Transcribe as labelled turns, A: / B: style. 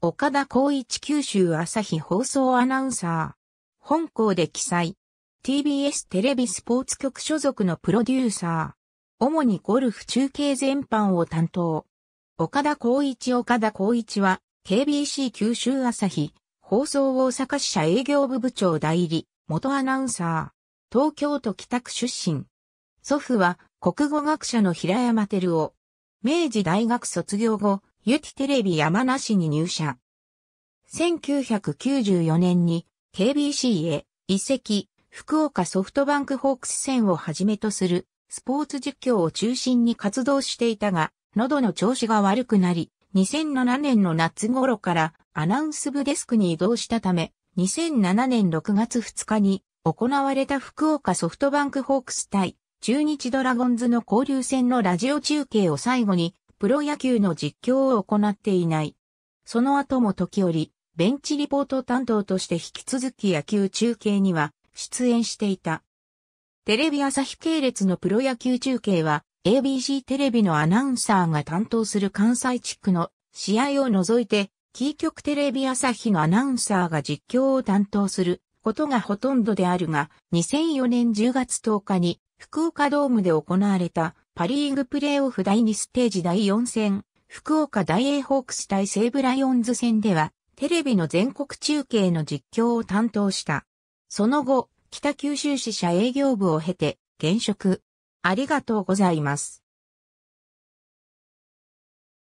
A: 岡田光一九州朝日放送アナウンサー。本校で記載。TBS テレビスポーツ局所属のプロデューサー。主にゴルフ中継全般を担当。岡田光一岡田光一は、KBC 九州朝日、放送大阪支社営業部部長代理、元アナウンサー。東京都北区出身。祖父は、国語学者の平山照夫。明治大学卒業後、ユティテレビ山梨に入社。1994年に KBC へ移籍、福岡ソフトバンクホークス戦をはじめとするスポーツ実況を中心に活動していたが、喉の調子が悪くなり、2007年の夏頃からアナウンス部デスクに移動したため、2007年6月2日に行われた福岡ソフトバンクホークス対中日ドラゴンズの交流戦のラジオ中継を最後にプロ野球の実況を行っていない。その後も時折、ベンチリポート担当として引き続き野球中継には出演していた。テレビ朝日系列のプロ野球中継は ABC テレビのアナウンサーが担当する関西地区の試合を除いて、キー局テレビ朝日のアナウンサーが実況を担当することがほとんどであるが、2004年10月10日に福岡ドームで行われたパリーグプレーオフ第2ステージ第4戦、福岡大英ホークス対西武ライオンズ戦では、テレビの全国中継の実況を担当した。その後、北九州市社営業部を経て、現職。ありがとうございます。